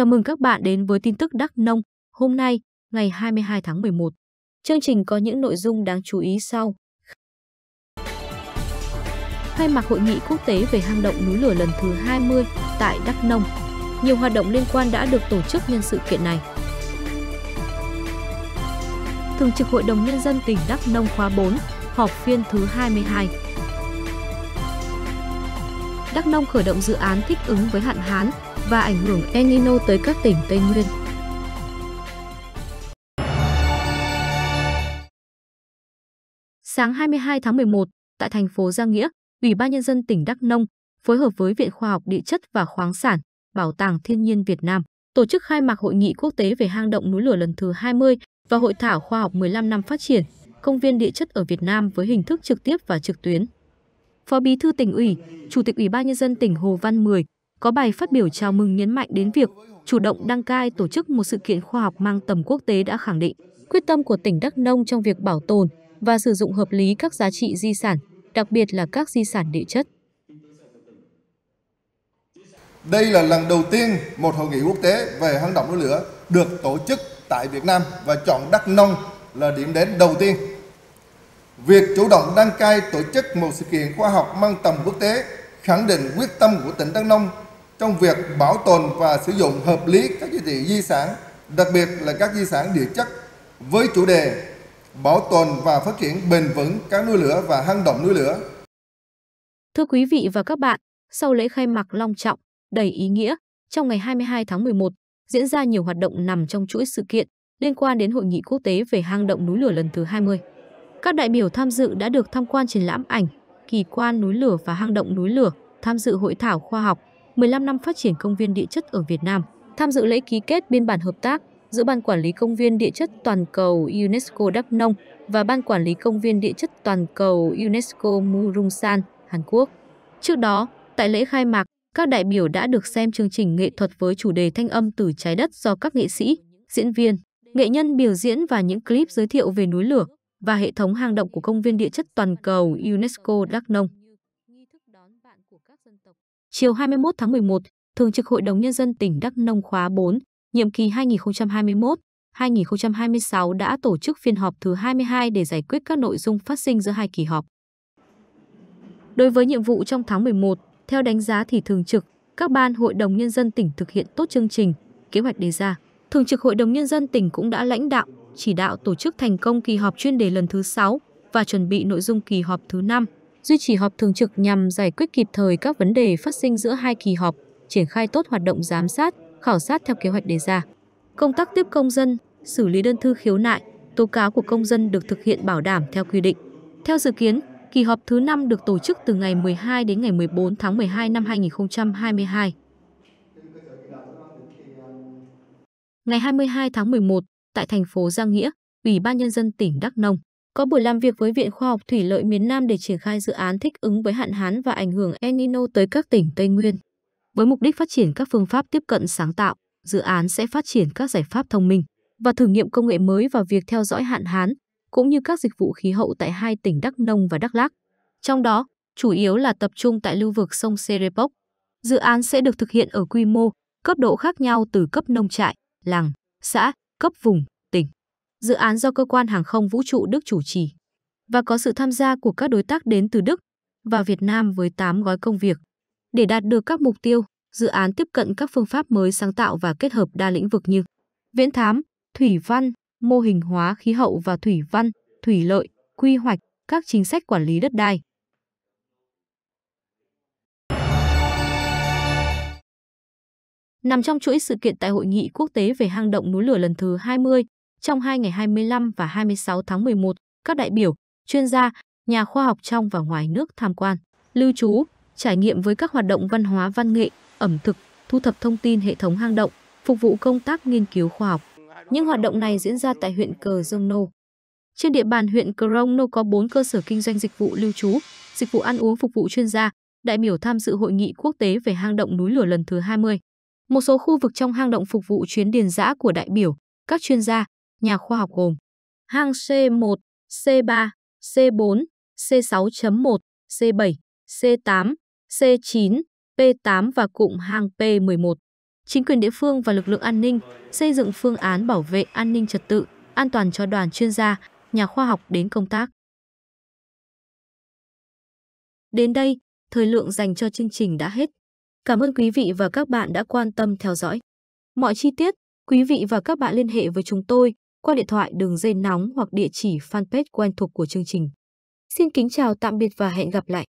Chào mừng các bạn đến với tin tức Đắk Nông hôm nay, ngày 22 tháng 11. Chương trình có những nội dung đáng chú ý sau. Khai mạc hội nghị quốc tế về hang động núi lửa lần thứ 20 tại Đắk Nông. Nhiều hoạt động liên quan đã được tổ chức nhân sự kiện này. Thường trực Hội đồng Nhân dân tỉnh Đắk Nông khóa 4, họp phiên thứ 22. Đắk Nông khởi động dự án thích ứng với hạn hán, và ảnh hưởng El Nino tới các tỉnh Tây Nguyên. Sáng 22 tháng 11, tại thành phố Giang Nghĩa, Ủy ban Nhân dân tỉnh Đắk Nông phối hợp với Viện Khoa học Địa chất và Khoáng sản, Bảo tàng Thiên nhiên Việt Nam tổ chức khai mạc Hội nghị quốc tế về hang động núi lửa lần thứ 20 và Hội thảo khoa học 15 năm phát triển, công viên địa chất ở Việt Nam với hình thức trực tiếp và trực tuyến. Phó Bí thư tỉnh ủy, Chủ tịch Ủy ban nhân dân tỉnh Hồ Văn Mười có bài phát biểu chào mừng nhấn mạnh đến việc chủ động đăng cai tổ chức một sự kiện khoa học mang tầm quốc tế đã khẳng định quyết tâm của tỉnh Đắk Nông trong việc bảo tồn và sử dụng hợp lý các giá trị di sản, đặc biệt là các di sản địa chất. Đây là lần đầu tiên một hội nghị quốc tế về hang động núi lửa được tổ chức tại Việt Nam và chọn Đắk Nông là điểm đến đầu tiên. Việc chủ động đăng cai tổ chức một sự kiện khoa học mang tầm quốc tế khẳng định quyết tâm của tỉnh Đắk Nông trong việc bảo tồn và sử dụng hợp lý các giá trị di sản, đặc biệt là các di sản địa chất với chủ đề bảo tồn và phát triển bền vững cá nuôi lửa và hang động núi lửa. Thưa quý vị và các bạn, sau lễ khai mạc long trọng, đầy ý nghĩa, trong ngày 22 tháng 11 diễn ra nhiều hoạt động nằm trong chuỗi sự kiện liên quan đến hội nghị quốc tế về hang động núi lửa lần thứ 20. Các đại biểu tham dự đã được tham quan triển lãm ảnh, kỳ quan núi lửa và hang động núi lửa, tham dự hội thảo khoa học, 15 năm phát triển công viên địa chất ở Việt Nam, tham dự lễ ký kết biên bản hợp tác giữa Ban Quản lý Công viên Địa chất Toàn cầu UNESCO Đắk Nông và Ban Quản lý Công viên Địa chất Toàn cầu UNESCO Murungsan, Hàn Quốc. Trước đó, tại lễ khai mạc, các đại biểu đã được xem chương trình nghệ thuật với chủ đề thanh âm từ trái đất do các nghệ sĩ, diễn viên, nghệ nhân biểu diễn và những clip giới thiệu về núi lửa và hệ thống hang động của công viên địa chất toàn cầu UNESCO Đắk Nông. Chiều 21 tháng 11, Thường trực Hội đồng Nhân dân tỉnh Đắk Nông khóa 4, nhiệm kỳ 2021-2026 đã tổ chức phiên họp thứ 22 để giải quyết các nội dung phát sinh giữa hai kỳ họp. Đối với nhiệm vụ trong tháng 11, theo đánh giá thì Thường trực, các ban Hội đồng Nhân dân tỉnh thực hiện tốt chương trình, kế hoạch đề ra. Thường trực Hội đồng Nhân dân tỉnh cũng đã lãnh đạo, chỉ đạo tổ chức thành công kỳ họp chuyên đề lần thứ 6 và chuẩn bị nội dung kỳ họp thứ 5 duy trì họp thường trực nhằm giải quyết kịp thời các vấn đề phát sinh giữa hai kỳ họp, triển khai tốt hoạt động giám sát, khảo sát theo kế hoạch đề ra. Công tác tiếp công dân, xử lý đơn thư khiếu nại, tố cáo của công dân được thực hiện bảo đảm theo quy định. Theo dự kiến, kỳ họp thứ 5 được tổ chức từ ngày 12 đến ngày 14 tháng 12 năm 2022. Ngày 22 tháng 11, tại thành phố Giang Nghĩa, Ủy ban Nhân dân tỉnh Đắk Nông có buổi làm việc với Viện Khoa học Thủy lợi miền Nam để triển khai dự án thích ứng với hạn hán và ảnh hưởng El Nino tới các tỉnh Tây Nguyên. Với mục đích phát triển các phương pháp tiếp cận sáng tạo, dự án sẽ phát triển các giải pháp thông minh và thử nghiệm công nghệ mới vào việc theo dõi hạn hán, cũng như các dịch vụ khí hậu tại hai tỉnh Đắk Nông và Đắk Lắk. Trong đó, chủ yếu là tập trung tại lưu vực sông Serepok. Dự án sẽ được thực hiện ở quy mô, cấp độ khác nhau từ cấp nông trại, làng, xã, cấp vùng, dự án do cơ quan hàng không vũ trụ Đức chủ trì và có sự tham gia của các đối tác đến từ Đức và Việt Nam với 8 gói công việc. Để đạt được các mục tiêu, dự án tiếp cận các phương pháp mới sáng tạo và kết hợp đa lĩnh vực như viễn thám, thủy văn, mô hình hóa khí hậu và thủy văn, thủy lợi, quy hoạch, các chính sách quản lý đất đai. Nằm trong chuỗi sự kiện tại Hội nghị quốc tế về hang động núi lửa lần thứ 20, trong hai ngày 25 và 26 tháng 11, các đại biểu, chuyên gia, nhà khoa học trong và ngoài nước tham quan, lưu trú, trải nghiệm với các hoạt động văn hóa văn nghệ, ẩm thực, thu thập thông tin hệ thống hang động, phục vụ công tác nghiên cứu khoa học. Những hoạt động này diễn ra tại huyện Cờ Dông Nô. Trên địa bàn huyện Cờ Rông Nô có 4 cơ sở kinh doanh dịch vụ lưu trú, dịch vụ ăn uống phục vụ chuyên gia, đại biểu tham dự hội nghị quốc tế về hang động núi lửa lần thứ 20. Một số khu vực trong hang động phục vụ chuyến điền dã của đại biểu, các chuyên gia, nhà khoa học gồm hang C1, C3, C4, C6.1, C7, C8, C9, P8 và cụm hang P11. Chính quyền địa phương và lực lượng an ninh xây dựng phương án bảo vệ an ninh trật tự, an toàn cho đoàn chuyên gia, nhà khoa học đến công tác. Đến đây, thời lượng dành cho chương trình đã hết. Cảm ơn quý vị và các bạn đã quan tâm theo dõi. Mọi chi tiết, quý vị và các bạn liên hệ với chúng tôi qua điện thoại đường dây nóng hoặc địa chỉ fanpage quen thuộc của chương trình. Xin kính chào tạm biệt và hẹn gặp lại!